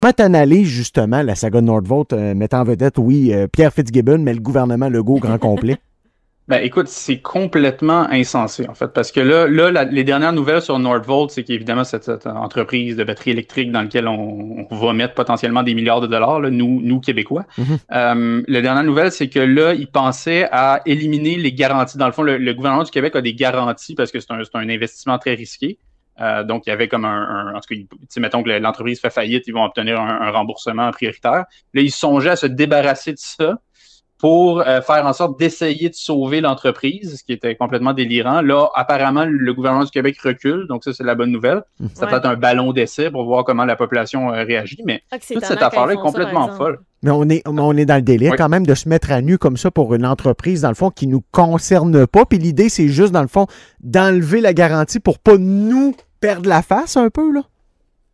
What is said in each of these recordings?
Comment t'analyses justement la saga de Nordvolt, euh, mettant en vedette, oui, euh, Pierre Fitzgibbon, mais le gouvernement Legault grand complet? Ben, écoute, c'est complètement insensé, en fait, parce que là, là les dernières nouvelles sur Nordvolt, c'est qu'évidemment, cette, entreprise de batterie électrique dans laquelle on, va mettre potentiellement des milliards de dollars, nous, nous, Québécois. Mm-hmm. Euh, la dernière nouvelle, c'est que là, ils pensaient à éliminer les garanties. Dans le fond, le, gouvernement du Québec a des garanties parce que c'est un investissement très risqué. Euh, donc, il y avait comme un, un en mettons que l'entreprise fait faillite, ils vont obtenir un, remboursement prioritaire. Là, ils songeaient à se débarrasser de ça pour euh, faire en sorte d'essayer de sauver l'entreprise, ce qui était complètement délirant. Là, apparemment, le gouvernement du Québec recule, donc ça, c'est la bonne nouvelle. Mhm. Ça peut être un ballon d'essai pour voir comment la population euh, réagit, mais ah, toute cette affaire-là est complètement folle. Mais on est, on est dans le délire quand même de se mettre à nu comme ça pour une entreprise, dans le fond, qui nous concerne pas. Puis l'idée, c'est juste, dans le fond, d'enlever la garantie pour pas nous perdre la face un peu, là?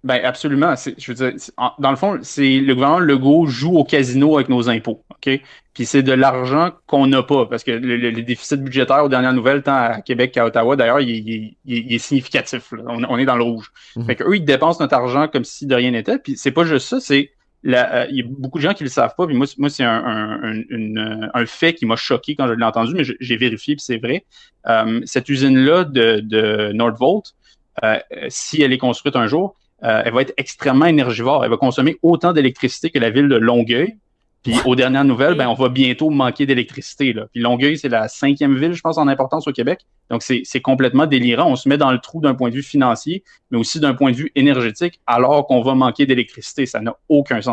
Ben absolument. Je veux dire, dans le fond, c'est le gouvernement Legault joue au casino avec nos impôts, ok Puis c'est de l'argent qu'on n'a pas parce que le, déficit budgétaire aux dernières nouvelles, tant à Québec qu'à Ottawa, d'ailleurs, il, est significatif. On, est dans le rouge. Mhm. Fait qu'eux, ils dépensent notre argent comme si de rien n'était. Puis c'est pas juste ça, c'est euh, il y a beaucoup de gens qui le savent pas. Puis moi, moi c'est un, euh, fait qui m'a choqué quand je l'ai entendu, mais j'ai vérifié, puis c'est vrai. Euh, cette usine là de, de Nordvolt euh, euh, si elle est construite un jour, euh, elle va être extrêmement énergivore. Elle va consommer autant d'électricité que la ville de Longueuil. Puis aux dernières nouvelles, ben, on va bientôt manquer d'électricité. Puis Longueuil, c'est la cinquième ville, je pense, en importance au Québec. Donc c'est complètement délirant. On se met dans le trou d'un point de vue financier, mais aussi d'un point de vue énergétique, alors qu'on va manquer d'électricité. Ça n'a aucun sens.